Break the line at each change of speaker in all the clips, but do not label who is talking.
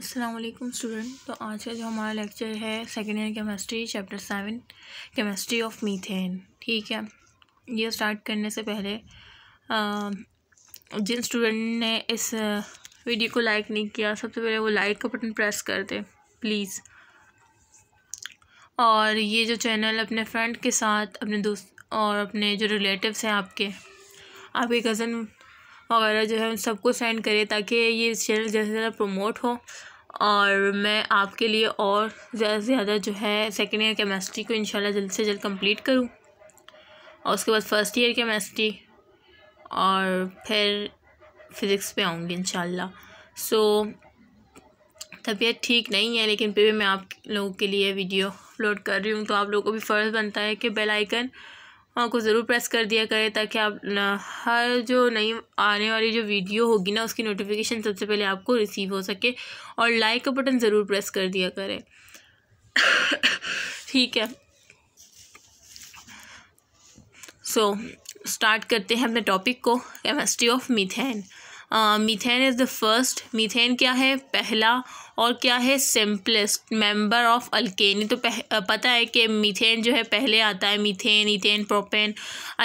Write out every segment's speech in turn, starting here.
असलकम स्टूडेंट तो आज का जो हमारा लेक्चर है second year chemistry chapter seven chemistry of methane ठीक है ये स्टार्ट करने से पहले आ, जिन स्टूडेंट ने इस वीडियो को लाइक नहीं किया सबसे पहले वो लाइक का बटन प्रेस कर दे प्लीज़ और ये जो चैनल अपने फ्रेंड के साथ अपने दोस्त और अपने जो रिलेटिव्स हैं आपके आपके कज़न वगैरह जो है उन सबको सेंड करें ताकि ये चैनल जैसे ज़्यादा प्रमोट हो और मैं आपके लिए और ज़्यादा से ज़्यादा जो है सेकेंड ईयर केमेस्ट्री को इनशाला जल्द से जल्द कम्प्लीट करूँ और उसके बाद फ़र्स्ट ईयर केमेस्ट्री और फिर फ़िज़िक्स पे आऊँगी इन सो तबीयत ठीक नहीं है लेकिन फिर भी मैं आप लोगों के लिए वीडियो अपलोड कर रही हूँ तो आप लोगों को भी फ़र्ज़ बनता है कि बेल आइकन को ज़रूर प्रेस कर दिया करें ताकि आप हर जो नई आने वाली जो वीडियो होगी ना उसकी नोटिफिकेशन सबसे पहले आपको रिसीव हो सके और लाइक का बटन ज़रूर प्रेस कर दिया करें ठीक है सो so, स्टार्ट करते हैं अपने टॉपिक को chemistry of methane methane is the first methane क्या है पहला और क्या है सिंपलेस्ट मेंबर ऑफ अल्केन तो पह, पता है कि मीथेन जो है पहले आता है methane ethane propane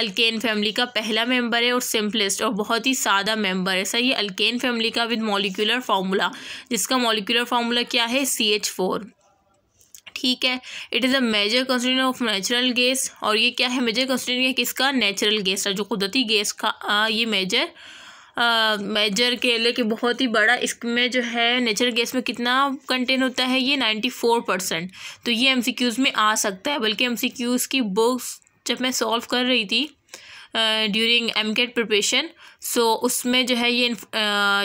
alkane family का पहला मेंबर है और सिंपलेस्ट और बहुत ही सादा मेंबर है सर ये अल्केन फैमिली का विद मॉलिकुलर फार्मूला जिसका मॉलिकुलर फार्मूला क्या है सी एच फोर ठीक है it is a major constant of natural gas और ये क्या है मेजर कंस्टेंट किसका नेचुरल गैस है जो कुदरती गैस का आ, ये मेजर मेजर केले के बहुत ही बड़ा इसमें जो है नेचुरल गैस में कितना कंटेन होता है ये नाइन्टी फोर परसेंट तो ये एम में आ सकता है बल्कि एम की बुक्स जब मैं सॉल्व कर रही थी during MCAT preparation so उसमें जो है ये uh,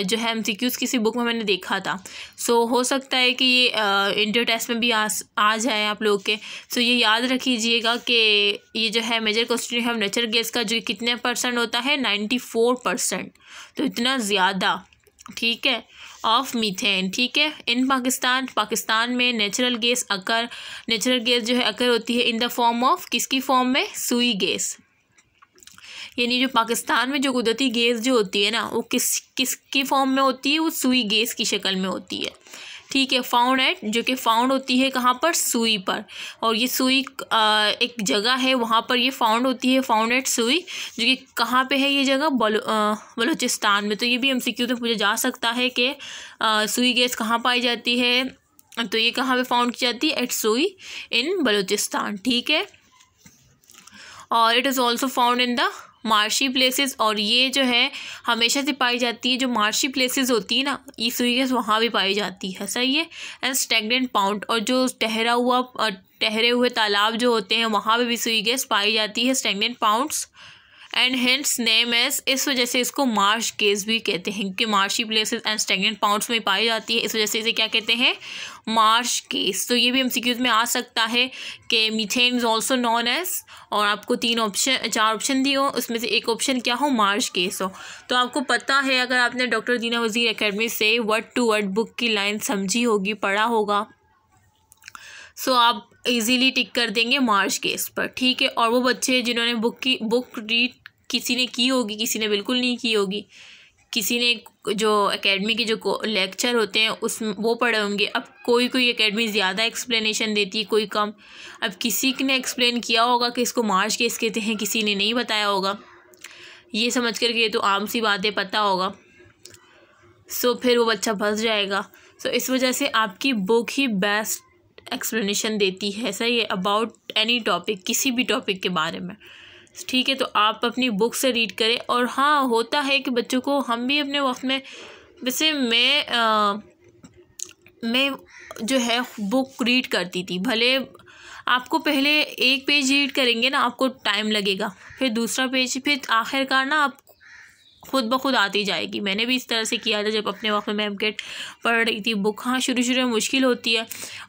जो है एम सी क्यूज़ किसी बुक में मैंने देखा था सो so, हो सकता है कि ये इंटर टेस्ट में भी आ, आ जाए आप लोग के सो so, ये याद रखीजिएगा कि ये जो है मेजर क्वेश्चन है नेचर गैस का जो कितने परसेंट होता है नाइन्टी फोर परसेंट तो इतना ज़्यादा ठीक है ऑफ मीथेन ठीक है इन पाकिस्तान पाकिस्तान में natural gas occur natural gas जो है अकर होती है इन द फॉर्म ऑफ किसकी फॉर्म में सुई गैस यानी जो पाकिस्तान में जो कुदरती गैस जो होती है ना वो किस किस के फॉर्म में होती है वो सुई गैस की शक्ल में होती है ठीक है फाउंड एट जो कि फाउंड होती है कहाँ पर सुई पर और ये सुई एक जगह है वहाँ पर ये फाउंड होती है फाउंड एट सुई जो कि कहाँ पे है ये जगह बलो बलूचिस्तान में तो ये भी एम सी क्यू पूछा जा सकता है कि सुई गैस कहाँ पाई जाती है तो ये कहाँ पे फाउंड की जाती है एट सुई इन बलूचिस्तान ठीक है और it is also found in the marshy places और ये जो है हमेशा से पाई जाती है जो मार्शी प्लेसेस होती है ना ये स्वीगस वहाँ भी पाई जाती है सही है एंड स्टेगनेंट पाउंड और जो ठहरा हुआ ठहरे हुए तालाब जो होते हैं वहाँ पर भी गैस पाई जाती है stagnant ponds and hence name as इस वजह से इसको मार्श केस भी कहते हैं क्योंकि marshy places and stagnant ponds में पाई जाती है इस वजह से इसे क्या कहते हैं मार्श केस तो ये भी हम सिक्यूज में आ सकता है कि methane is also known as और आपको तीन ऑप्शन चार ऑप्शन दिए हो उसमें से एक ऑप्शन क्या हो मार्श केस हो तो आपको पता है अगर आपने डॉक्टर दीना वजीर अकेडमी से वर्ड टू वर्ड बुक की लाइन समझी होगी पढ़ा होगा सो so, आप इजीली टिक कर देंगे मार्च केस पर ठीक है और वो बच्चे जिन्होंने बुक की बुक रीड किसी ने की होगी किसी ने बिल्कुल नहीं की होगी किसी ने जो एकेडमी के जो लेक्चर होते हैं उस वो पढ़े होंगे अब कोई कोई एकेडमी ज़्यादा एक्सप्लेनेशन देती है कोई कम अब किसी ने एक्सप्लेन किया होगा कि इसको मार्च केस कहते हैं किसी ने नहीं बताया होगा ये समझ कर के तो आम सी बातें पता होगा सो फिर वो बच्चा फंस जाएगा सो इस वजह से आपकी बुक ही बेस्ट एक्सप्लेनेशन देती है सही है अबाउट एनी टॉपिक किसी भी टॉपिक के बारे में ठीक है तो आप अपनी बुक से रीड करें और हाँ होता है कि बच्चों को हम भी अपने वक्त में वैसे मैं आ, मैं जो है बुक रीड करती थी भले आपको पहले एक पेज रीड करेंगे ना आपको टाइम लगेगा फिर दूसरा पेज फिर आखिरकार ना आप खुद ब खुद आती जाएगी मैंने भी इस तरह से किया था जब अपने वक्त में एम गेट पढ़ रही थी बुक हाँ शुरू शुरू में मुश्किल होती है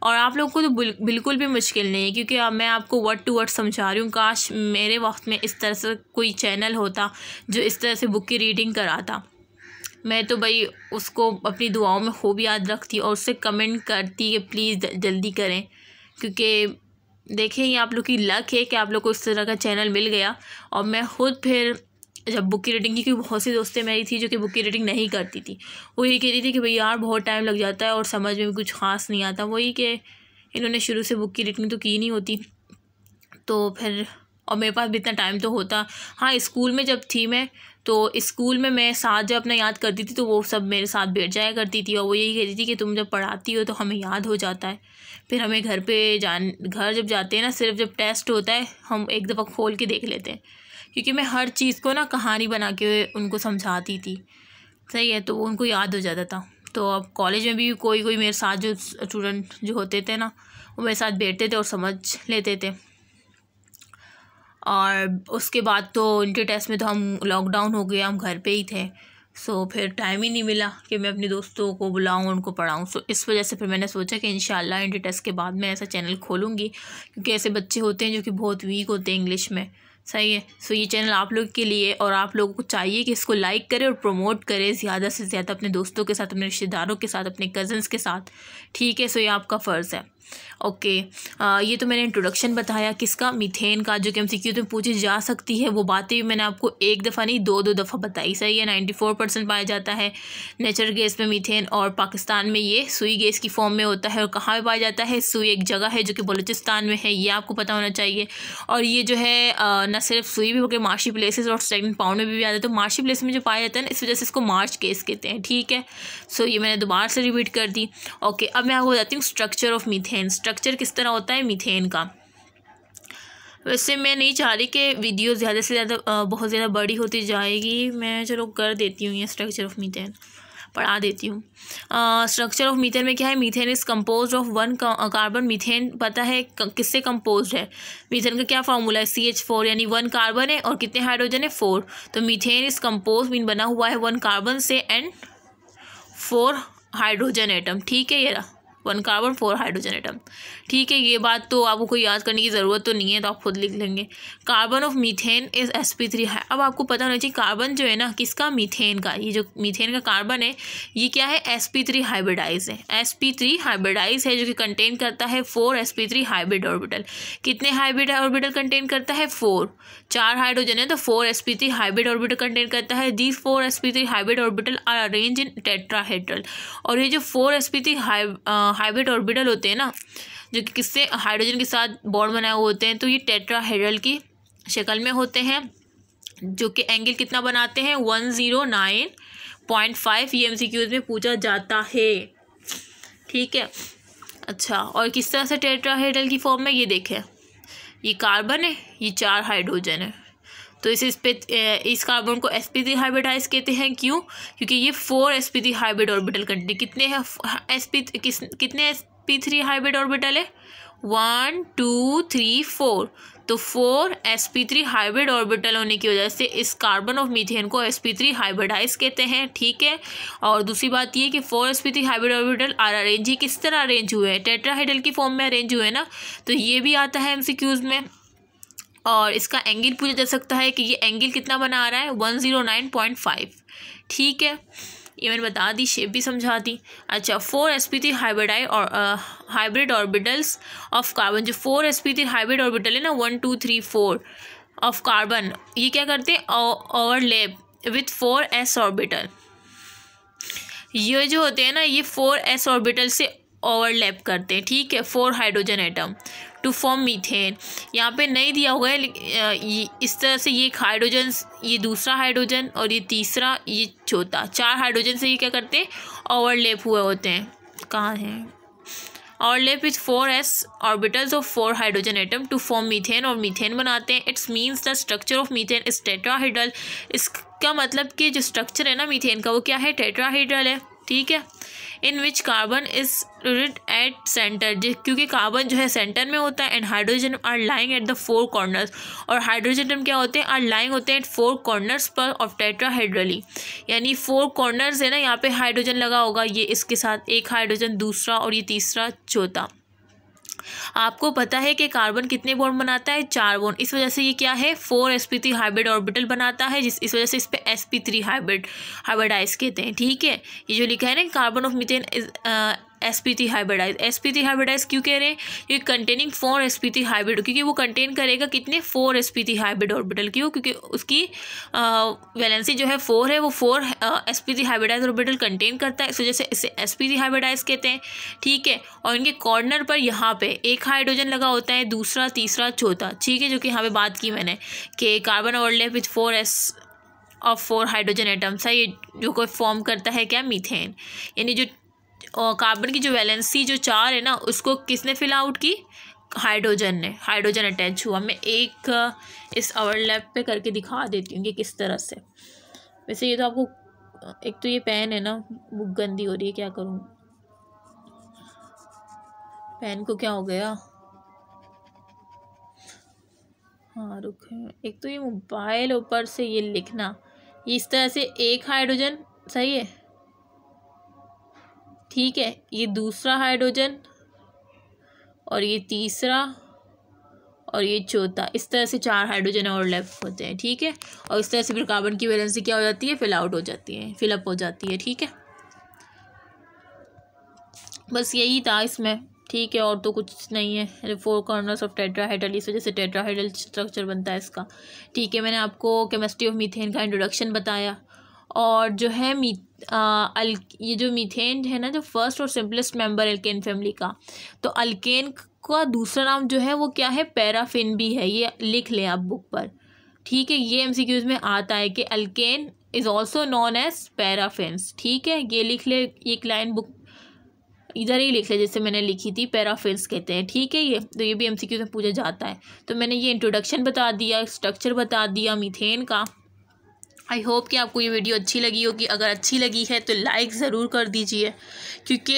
और आप लोग को तो बिल्कुल भी मुश्किल नहीं है क्योंकि अब मैं आपको वर्ड टू वर्ड समझा रही हूँ काश मेरे वक्त में इस तरह से कोई चैनल होता जो इस तरह से बुक की रीडिंग कराता मैं तो भाई उसको अपनी दुआओं में खूब याद रखती और उससे कमेंट करती कि प्लीज़ जल्दी करें क्योंकि देखें ये आप लोग की लक है कि आप लोग को इस तरह का चैनल मिल गया और मैं खुद फिर जब बुक की रीडिंग की क्योंकि बहुत सी दोस्तें मेरी थी जो कि बुक की रीडिंग नहीं करती थी वो ये कहती थी कि भाई यार बहुत टाइम लग जाता है और समझ में भी कुछ खास नहीं आता वही कि इन्होंने शुरू से बुक की रीडिंग तो की नहीं होती तो फिर और मेरे पास भी इतना टाइम तो होता हाँ स्कूल में जब थी मैं तो स्कूल में मैं साथ जब अपना याद करती थी तो वो सब मेरे साथ बैठ जाया करती थी और वो यही कहती थी कि तुम जब पढ़ाती हो तो हमें याद हो जाता है फिर हमें घर पे जान घर जब जाते हैं ना सिर्फ जब टेस्ट होता है हम एक दफ़ा खोल के देख लेते हैं क्योंकि मैं हर चीज़ को ना कहानी बना के उनको समझाती थी सही है तो उनको याद हो जाता था तो अब कॉलेज में भी कोई कोई मेरे साथ जो स्टूडेंट जो होते थे ना वो मेरे साथ बैठते थे और समझ लेते थे और उसके बाद तो इंटर टेस्ट में तो हम लॉकडाउन हो गया हम घर पे ही थे सो फिर टाइम ही नहीं मिला कि मैं अपने दोस्तों को बुलाऊं उनको पढ़ाऊं सो इस वजह से फिर मैंने सोचा कि इन इंटर टेस्ट के बाद मैं ऐसा चैनल खोलूँगी क्योंकि ऐसे बच्चे होते हैं जो कि बहुत वीक होते हैं इंग्लिश में सही है सो ये चैनल आप लोग के लिए और आप लोगों को चाहिए कि इसको लाइक करें और प्रमोट करें ज़्यादा से ज़्यादा अपने दोस्तों के साथ अपने रिश्तेदारों के साथ अपने कज़न्स के साथ ठीक है सो ये आपका फ़र्ज़ है ओके आ, ये तो मैंने इंट्रोडक्शन बताया किसका मीथेन का जो कि क्यों तो पूछी जा सकती है वो बातें भी मैंने आपको एक दफ़ा नहीं दो दो दफ़ा बताई सही है नाइन्टी फोर परसेंट पाया जाता है नेचुरल गैस में मीथेन और पाकिस्तान में ये सुई गैस की फॉर्म में होता है और कहाँ पर पाया जाता है सुई एक जगह है जो कि बलूचिस्तान में है ये आपको पता होना चाहिए और ये जो है न सिर्फ सुई भी बल्कि मार्शी प्लेसेज और सेकेंड पाउंड में भी जाता है तो मार्शी प्लेस में जो पाया जाता है ना इस वजह से इसको मार्च गैस कहते हैं ठीक है सो ये मैंने दोबारा से रिपीट कर दी ओके अब मैं आपको बताती हूँ structure of methane methane structure किस तरह होता है मीथेन का वैसे मैं नहीं चाह रही कि वीडियो ज़्यादा से ज़्यादा बहुत ज़्यादा बड़ी होती जाएगी मैं चलो कर देती हूँ ये स्ट्रक्चर ऑफ मीथेन पढ़ा देती हूँ स्ट्रक्चर ऑफ मीथेन में क्या है methane is compose of one carbon methane पता है किससे कम्पोज है मीथेन का क्या फार्मूला है सी एच फोर यानी वन कार्बन है और कितने हाइड्रोजन है फोर तो मीथेन इज़ कम्पोज मीन बना हुआ है वन कार्बन से एंड फोर हाइड्रोजन एटम ठीक है ये रहा one carbon four hydrogen atom ठीक है ये बात तो आपको कोई याद करने की ज़रूरत तो नहीं है तो आप खुद लिख लेंगे carbon of methane is S P three है अब आपको पता होना चाहिए कार्बन जो है ना किसका मीथेन का ये जो मीथेन का कार्बन है ये क्या है एस पी थ्री हाइब्रिडाइज है एस पी थ्री हाइब्रिडाइज है जो कि कंटेन करता है four S P three hybrid orbital कितने हाइब्रिड ऑर्बिटल कंटेन करता है फोर चार हाइड्रोजन है तो four S P three hybrid orbital contain करता है the four S P three hybrid orbital are arrange in tetrahedral और ये जो फोर एस पी थ्री हाइब हाइब्रिड ऑर्बिटल होते हैं ना जो कि किससे हाइड्रोजन के साथ बॉन्ड बनाए हुए होते हैं तो ये टेट्राहेड्रल की शक्ल में होते हैं जो कि एंगल कितना बनाते हैं one zero nine point five ये एम सी क्यूज में पूछा जाता है ठीक है अच्छा और किस तरह से टेट्राहेड्रल की फॉर्म में ये देखें ये कार्बन है ये चार हाइड्रोजन है तो इस इस कार्बन को एस पी हाइब्रिडाइज कहते हैं क्यों क्योंकि ये four S P hybrid orbital contain कितने एस पी किस कितने S P three hybrid orbital है वन टू थ्री फोर तो four S P three hybrid orbital होने की वजह से इस कार्बन ऑफ मीथेन को एस पी थ्री हाइब्रिडाइज कहते हैं ठीक है और दूसरी बात ये कि four S P three hybrid orbital are arrange ही किस तरह अरेंज हुए हैं टेट्राहाइडल की फॉर्म में अरेंज हुए हैं ना तो ये भी आता है एम सी क्यूज़ में और इसका एंगल पूछा जा सकता है कि ये एंगल कितना बना आ रहा है one zero nine point five ठीक है ये मैंने बता दी शेप भी समझा दी अच्छा four S P three hybridize और हाइब्रिड ऑर्बिटल्स ऑफ कार्बन जो four S P three hybrid orbital है ना one two three four of carbon ये क्या करते हैं overlap with four S orbital ये जो होते हैं ना ये फोर एस ऑर्बिटल से ओवरलैप करते हैं ठीक है four hydrogen atom to form methane यहाँ पे नहीं दिया हुआ है इस तरह से ये हाइड्रोजन ये दूसरा हाइड्रोजन और ये तीसरा ये चौथा चार हाइड्रोजन से ये क्या करते हैं ओवरलेप हुए होते हैं कहाँ हैं overlap is four S orbitals of four hydrogen atom to form methane और मीथेन बनाते हैं its means the structure of methane is tetrahedral इसका मतलब कि जो स्ट्रक्चर है ना मीथेन का वो क्या है टेट्राहीड्रल है ठीक है in which carbon is right at centre क्योंकि कार्बन जो है सेंटर में होता है and hydrogen are lying at the four corners और हाइड्रोजन क्या होते हैं आर लाइंग होते हैं एट फोर कॉर्नर्स पर ऑफ टेट्राहाइड्रली यानी फोर कॉर्नर्स है ना यहाँ पे हाइड्रोजन लगा होगा ये इसके साथ एक हाइड्रोजन दूसरा और ये तीसरा चौथा आपको पता है कि कार्बन कितने बॉन्ड बनाता है चार बॉन्ड इस वजह से ये क्या है four S P three hybrid orbital बनाता है जिस इस वजह से इस पर s P three hybrid hybridise कहते हैं ठीक है ये जो लिखा है ना carbon of methane s p three hybridise s p three hybridise क्यों कह रहे हैं ये कंटेनिंग फोर एसपीटी हाइब्रिड क्योंकि वो कंटेन करेगा कितने फोर एसपीटी हाइब्रिड ऑर्बिटल क्यों क्योंकि उसकी वैलेंसी जो है फोर है वो four s p three hybridise orbital contain करता है इस वजह से इसे एसपीटी हाइब्रिडाइज कहते हैं ठीक है और इनके कॉर्नर पर यहाँ पे एक हाइड्रोजन लगा होता है दूसरा तीसरा चौथा ठीक है जो कि यहाँ पर बात की मैंने कि carbon overlap with four s of four hydrogen atoms है ये जो कोई फॉर्म करता है क्या मीथेन यानी जो और कार्बन की जो वैलेंसी जो चार है ना उसको किसने फिल आउट की हाइड्रोजन ने हाइड्रोजन अटैच हुआ मैं एक uh, इस लैब पे करके दिखा देती हूँ कि किस तरह से वैसे ये तो आपको uh, एक तो ये पेन है ना वो गंदी हो रही है क्या करूँ पेन को क्या हो गया हाँ रुक एक तो ये मोबाइल ऊपर से ये लिखना इस तरह से एक हाइड्रोजन सही है ठीक है ये दूसरा हाइड्रोजन और ये तीसरा और ये चौथा इस तरह से चार हाइड्रोजन और लेफ्ट होते हैं ठीक है और इस तरह से फिर कार्बन की वैलेंसी क्या हो जाती है फिल आउट हो जाती है फिलअप हो जाती है ठीक है बस यही था इसमें ठीक है और तो कुछ नहीं है फोर कॉर्नर्स ऑफ टेट्राहाइड्रल इस वजह से टेट्राहाइड्रल स्ट्रक्चर बनता है इसका ठीक है मैंने आपको केमिस्ट्री ऑफ मीथेन का इंट्रोडक्शन बताया और जो है मी अल ये जो मीथेन है ना जो फर्स्ट और सिंपलेस्ट मेंबर एल्केन फैमिली का तो अल्केन का दूसरा नाम जो है वो क्या है पैराफिन भी है ये लिख लें आप बुक पर ठीक है ये एमसीक्यूज में आता है कि alkane is also known as paraffins ठीक है ये लिख ले एक लाइन बुक इधर ही लिख ले जैसे मैंने लिखी थी पैराफिल्स कहते हैं ठीक है ये तो ये भी क्यूज़ में पूछा जाता है तो मैंने ये इंट्रोडक्शन बता दिया स्ट्रक्चर बता दिया मीथेन का आई होप कि आपको ये वीडियो अच्छी लगी होगी अगर अच्छी लगी है तो लाइक ज़रूर कर दीजिए क्योंकि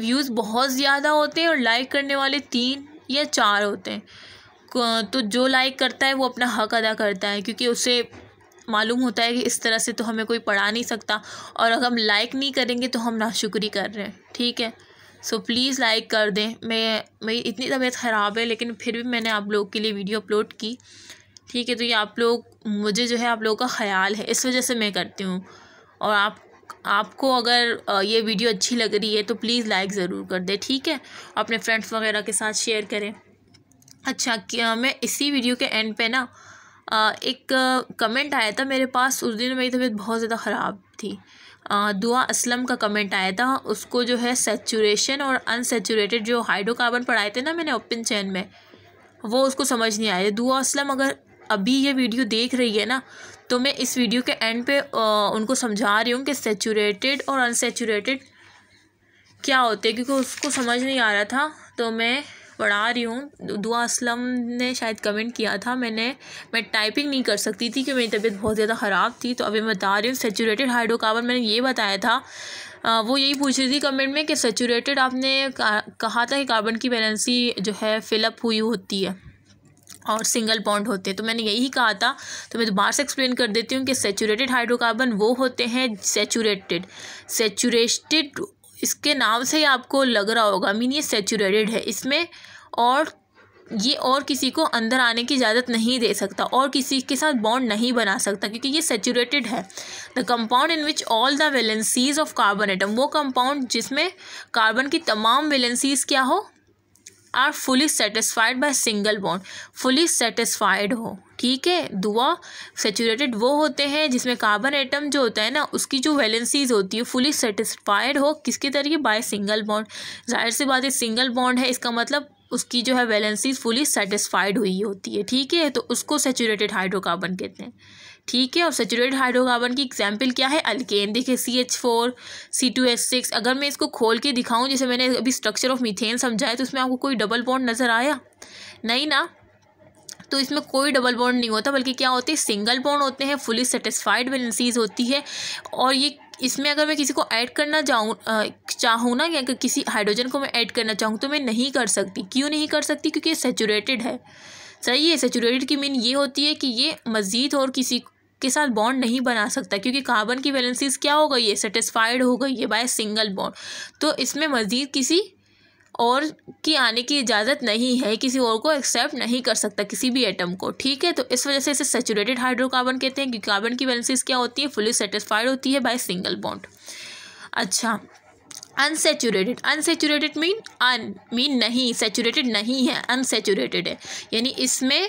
व्यूज़ बहुत ज़्यादा होते हैं और लाइक करने वाले तीन या चार होते हैं तो जो लाइक करता है वो अपना हक अदा करता है क्योंकि उसे मालूम होता है कि इस तरह से तो हमें कोई पढ़ा नहीं सकता और अगर हम लाइक नहीं करेंगे तो हम नाशुक्री कर रहे हैं ठीक है सो प्लीज़ लाइक कर दें मैं मेरी इतनी तबीयत ख़राब है लेकिन फिर भी मैंने आप लोगों के लिए वीडियो अपलोड की ठीक है तो ये आप लोग मुझे जो है आप लोगों का ख्याल है इस वजह से मैं करती हूँ और आप आपको अगर ये वीडियो अच्छी लग रही है तो प्लीज़ लाइक ज़रूर कर दे ठीक है अपने फ्रेंड्स वगैरह के साथ शेयर करें अच्छा क्या मैं इसी वीडियो के एंड पे ना एक कमेंट आया था मेरे पास उस दिन मेरी तबीयत बहुत ज़्यादा ख़राब थी दुआ असलम का कमेंट आया था उसको जो है सेचूरेशन और अनसेचूरेटेड जो हाइड्रोकार्बन पढ़ाए थे ना मैंने ओपन चैन में वो उसको समझ नहीं आया दुआ असलम अगर अभी ये वीडियो देख रही है ना तो मैं इस वीडियो के एंड पे उनको समझा रही हूँ कि सेचूरेटेड और अनसेचूरेटेड क्या होते हैं क्योंकि उसको समझ नहीं आ रहा था तो मैं पढ़ा रही हूँ दुआ असलम ने शायद कमेंट किया था मैंने मैं टाइपिंग नहीं कर सकती थी कि मेरी तबीयत बहुत ज़्यादा ख़राब थी तो अभी मैं बता रही हूँ सेचूरेटेड हाइड्रोकार्बन मैंने ये बताया था आ, वो यही पूछ रही थी कमेंट में कि सेचूरेटेड आपने कहा था कि कार्बन की बैलेंसी जो है फिलअप हुई होती है और सिंगल बॉन्ड होते हैं तो मैंने यही कहा था तो मैं दोबारा से एक्सप्लेन कर देती हूँ कि सेचूरेटेड हाइड्रोकार्बन वो होते हैं सेचूरेटेड सेचूरेटेड इसके नाम से ही आपको लग रहा होगा मीन ये सेचूरेटेड है इसमें और ये और किसी को अंदर आने की इजाज़त नहीं दे सकता और किसी के साथ बॉन्ड नहीं बना सकता क्योंकि ये सेचूरेटेड है the compound in which all the valencies of carbon atom वो कंपाउंड जिसमें कार्बन की तमाम वेलेंसीज क्या हो are fully satisfied by single bond fully satisfied हो ठीक है दुआ सेचूरेटेड वो होते हैं जिसमें कार्बन एटम जो होता है ना उसकी जो वैलेंसीज होती है फुली सेटिस्फाइड हो किसके तरीके बाय सिंगल बॉन्ड जाहिर सी बात है सिंगल बॉन्ड है इसका मतलब उसकी जो है वैलेंसीज फुली सेटिस्फाइड हुई होती है ठीक है तो उसको सेचूरेटेड हाइड्रोकार्बन कहते हैं ठीक है और सेचुरेटेड हाइड्रोकार्बन की एग्जाम्पल क्या है अल्केन देखिए C H four C two H six अगर मैं इसको खोल के दिखाऊं जैसे मैंने अभी स्ट्रक्चर ऑफ मीथेन समझाया तो उसमें आपको कोई डबल बॉन्ड नज़र आया नहीं ना तो इसमें कोई डबल बॉन्ड नहीं होता बल्कि क्या होते हैं सिंगल बॉन्ड होते हैं फुली सेटिस्फाइड बैलेंसीज होती है और ये इसमें अगर मैं किसी को ऐड करना चाहूँ चाहूँ ना या किसी हाइड्रोजन को मैं ऐड करना चाहूँ तो मैं नहीं कर सकती क्यों नहीं कर सकती क्योंकि ये सेचूरेटेड है सही है सेचूरेटेड की मीन ये होती है कि ये मज़ीद और किसी के साथ बॉन्ड नहीं बना सकता क्योंकि कार्बन की वैलेंसीज क्या हो गई है सेटिस्फाइड हो गई है बाय सिंगल बॉन्ड तो इसमें मज़ीद किसी और की आने की इजाज़त नहीं है किसी और को एक्सेप्ट नहीं कर सकता किसी भी एटम को ठीक है तो इस वजह से इसे सेचूरेटेड हाइड्रोकार्बन कहते हैं क्योंकि कार्बन की वैलेंसीज क्या होती है फुली सेटिस्फाइड होती है बाय सिंगल बॉन्ड अच्छा unsaturated unsaturated mean un mean नहीं सेचूरेटेड नहीं है अनसेचूरेटेड है यानी इसमें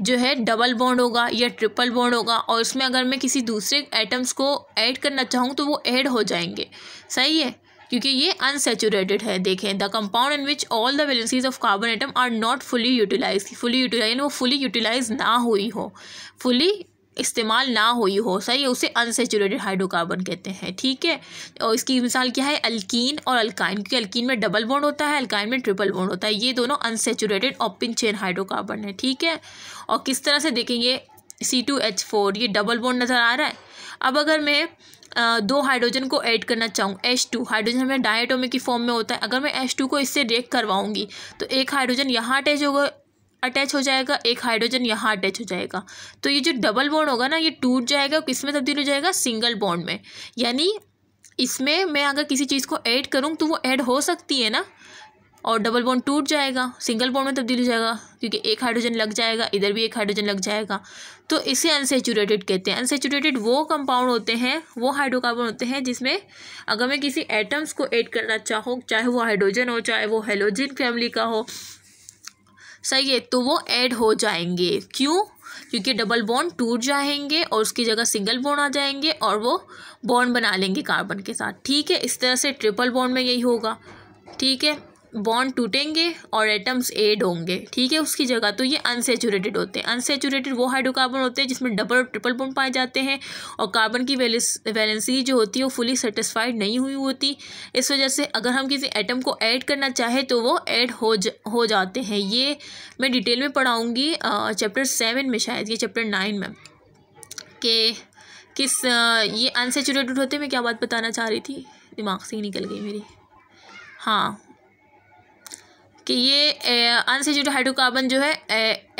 जो है डबल बॉन्ड होगा या ट्रिपल बॉन्ड होगा और इसमें अगर मैं किसी दूसरे एटम्स को ऐड करना चाहूँ तो वो ऐड हो जाएंगे सही है क्योंकि ये अनसेचुरेटेड है देखें the compound in which all the valencies of carbon atom are not fully utilise fully utilise वो फुली यूटिलाइज ना हुई हो फुली इस्तेमाल ना हुई हो सही उसे अनसेचुरेटेड हाइड्रोकार्बन कहते हैं ठीक है और इसकी मिसाल क्या है अल्कीन और अल्काइन क्योंकि अल्कीन में डबल बॉन्ड होता है अल्काइन में ट्रिपल बॉन्ड होता है ये दोनों अनसेचुरेटेड ओपन चेन हाइड्रोकार्बन है ठीक है और किस तरह से देखेंगे सी टू एच फोर ये डबल बॉन्ड नज़र आ रहा है अब अगर मैं आ, दो हाइड्रोजन को ऐड करना चाहूँ एच टू हाइड्रोजन हमें डायटोमिक की फॉर्म में होता है अगर मैं एच टू को इससे रेक करवाऊँगी तो एक हाइड्रोजन यहाँ अटैच होगा अटैच हो जाएगा एक हाइड्रोजन यहाँ अटैच हो जाएगा तो ये जो डबल बॉन्ड होगा ना ये टूट जाएगा किस में तब्दील हो जाएगा सिंगल बॉन्ड में यानी इसमें मैं अगर किसी चीज़ को ऐड करूँ तो वो ऐड हो सकती है ना और डबल बॉन्ड टूट जाएगा सिंगल बॉन्ड में तब्दील हो जाएगा क्योंकि एक हाइड्रोजन लग जाएगा इधर भी एक हाइड्रोजन लग जाएगा तो इसे अनसेचुरेटेड कहते हैं अनसेचुरेटेड वो कंपाउंड होते हैं वो हाइड्रोकार्बन होते हैं जिसमें अगर मैं किसी एटम्स को ऐड करना चाहूँ चाहे वो हाइड्रोजन हो चाहे वो हेलोजिन फैमिली का हो सही है तो वो ऐड हो जाएंगे क्यों क्योंकि डबल बॉन्ड टूट जाएंगे और उसकी जगह सिंगल बॉन्ड आ जाएंगे और वो बॉन्ड बना लेंगे कार्बन के साथ ठीक है इस तरह से ट्रिपल बॉन्ड में यही होगा ठीक है बॉन्ड टूटेंगे और एटम्स एड होंगे ठीक है उसकी जगह तो ये अनसेचुरेटेड होते हैं अनसेचुरेटेड वो हाइड्रोकार्बन होते हैं जिसमें डबल और ट्रिपल बॉन्ड पाए जाते हैं और कार्बन की वैलेंसी जो होती है वो फुली सेटिस्फाइड नहीं हुई होती इस वजह से अगर हम किसी एटम को ऐड करना चाहें तो वो ऐड हो जा, हो जाते हैं ये मैं डिटेल में पढ़ाऊँगी चैप्टर सेवन में शायद ये चैप्टर नाइन में कि किस ये अनसेचुरेटेड होते मैं क्या बात बताना चाह रही थी दिमाग से ही निकल गई मेरी हाँ कि ये अनसेचुरेटेड हाइड्रोकार्बन जो है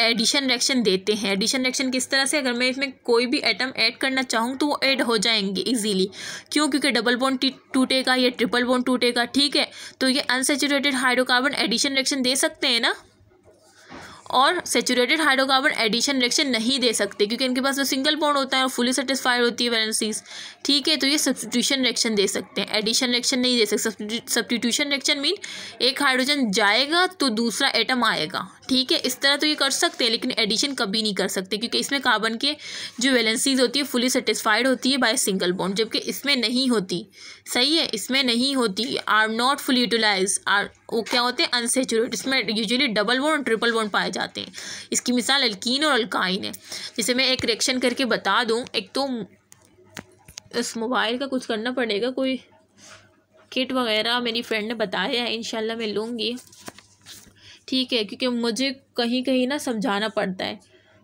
एडिशन रिएक्शन देते हैं एडिशन रिएक्शन किस तरह से अगर मैं इसमें कोई भी एटम ऐड करना चाहूँ तो वो ऐड हो जाएंगे इजीली क्यों क्योंकि डबल बोन टूटेगा या ट्रिपल बोन टूटेगा ठीक है तो ये अनसेचुरेटेड हाइड्रोकार्बन एडिशन रिएक्शन दे सकते हैं ना और सेचुरेटेड हाइड्रोकार्बन एडिशन रिएक्शन नहीं दे सकते क्योंकि इनके पास जो सिंगल बॉन्ड होता है और फुली सेटिस्फाइड होती है वैलेंसीज ठीक है तो ये सब्सटीट्यूशन रिएक्शन दे सकते हैं एडिशन रिएक्शन नहीं दे सकते सब्सटीट्यूशन रिएक्शन मीन एक हाइड्रोजन जाएगा तो दूसरा एटम आएगा ठीक है इस तरह तो ये कर सकते हैं लेकिन एडिशन कभी नहीं कर सकते क्योंकि इसमें कार्बन के जो वैलेंसीज होती है फुली सेटिस्फाइड होती है बाय सिंगल बॉन्ड जबकि इसमें नहीं होती सही है इसमें नहीं होती are not fully utilise are वो क्या होते हैं अनसेचुरेट इसमें usually double bond triple bond पाए जाते हैं इसकी मिसाल अल्कीन और अल्काइन है जैसे मैं एक रिएक्शन करके बता दूँ एक तो इस मोबाइल का कुछ करना पड़ेगा कोई किट वगैरह मेरी फ्रेंड ने बताया है इन मैं लूँगी ठीक है क्योंकि मुझे कहीं कहीं ना समझाना पड़ता है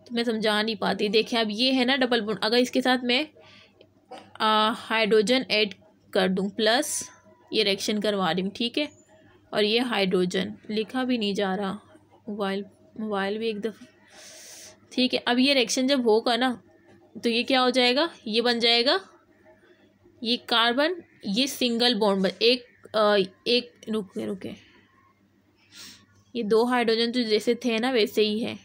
तो मैं समझा नहीं पाती देखिए अब ये है ना डबल बोन अगर इसके साथ मैं हाइड्रोजन ऐड कर दूँ प्लस ये रिएक्शन करवा रही हूँ ठीक है और ये हाइड्रोजन लिखा भी नहीं जा रहा मोबाइल मोबाइल भी एक दफ़ा ठीक है अब ये रिएक्शन जब होगा ना तो ये क्या हो जाएगा ये बन जाएगा ये कार्बन ये सिंगल बॉन्ड बन एक आ, एक रुके रुके ये दो हाइड्रोजन जो तो जैसे थे ना वैसे ही है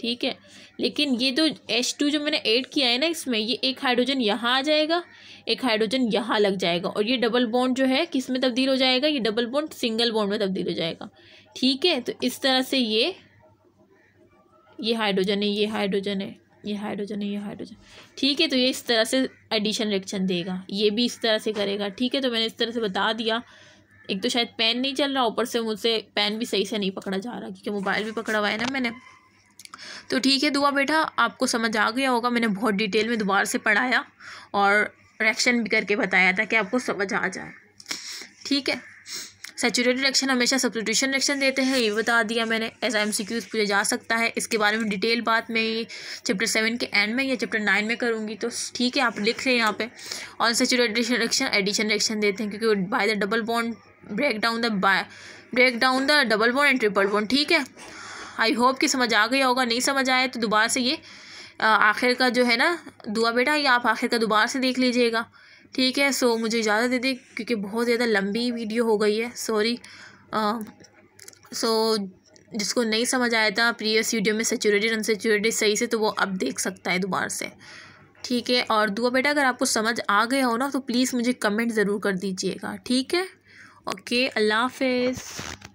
ठीक है लेकिन ये तो एच टू जो मैंने ऐड किया है ना इसमें ये एक हाइड्रोजन यहाँ आ जाएगा एक हाइड्रोजन यहाँ लग जाएगा और ये डबल बॉन्ड जो है किस में तब्दील हो जाएगा ये डबल बॉन्ड सिंगल बॉन्ड में तब्दील हो जाएगा ठीक है तो इस तरह से ये ये हाइड्रोजन है ये हाइड्रोजन है ये हाइड्रोजन है ये हाइड्रोजन ठीक है तो ये इस तरह से एडिशन रिएक्शन देगा ये भी इस तरह से करेगा ठीक है तो मैंने इस तरह से बता दिया एक तो शायद पेन नहीं चल रहा ऊपर से मुझसे पेन भी सही से नहीं पकड़ा जा रहा क्योंकि मोबाइल भी पकड़ा हुआ है ना मैंने तो ठीक है दुआ बेटा आपको समझ आ गया होगा मैंने बहुत डिटेल में दोबारा से पढ़ाया और रिएक्शन भी करके बताया था कि आपको समझ आ जाए ठीक है सेचुरेटेड रिएक्शन हमेशा सब्सटीट्यूशन रिएक्शन देते हैं ये बता दिया मैंने आई एम सी क्यूज पूछा जा सकता है इसके बारे में डिटेल बात मैं चैप्टर सेवन के एंड में या चैप्टर नाइन में करूँगी तो ठीक है आप लिख लें यहाँ पे और सेचुरेटेड रिएक्शन एडिशन रिएक्शन देते हैं क्योंकि by the double bond break down the by break down the double bond and triple bond ठीक है आई होप कि समझ आ गया होगा नहीं समझ आया तो दोबारा से ये आखिर का जो है ना दुआ बेटा ये आप आखिर का दोबारा से देख लीजिएगा ठीक है सो मुझे इजाज़त दे दें क्योंकि बहुत ज़्यादा लंबी वीडियो हो गई है सॉरी सो जिसको नहीं समझ आया था प्रीवियस वीडियो में सेचूरेटेड अनसेचूरेटेड सही से तो वो अब देख सकता है दोबारा से ठीक है और दुआ बेटा अगर आपको समझ आ गया हो ना तो प्लीज़ मुझे कमेंट ज़रूर कर दीजिएगा ठीक है ओके अल्लाह हाफ